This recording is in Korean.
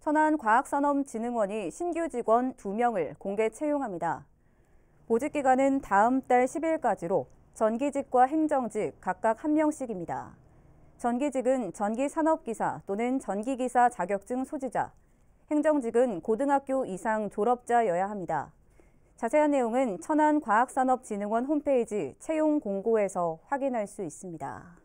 천안과학산업진흥원이 신규 직원 2명을 공개 채용합니다. 보직 기간은 다음 달 10일까지로 전기직과 행정직 각각 1명씩입니다. 전기직은 전기산업기사 또는 전기기사 자격증 소지자, 행정직은 고등학교 이상 졸업자여야 합니다. 자세한 내용은 천안과학산업진흥원 홈페이지 채용 공고에서 확인할 수 있습니다.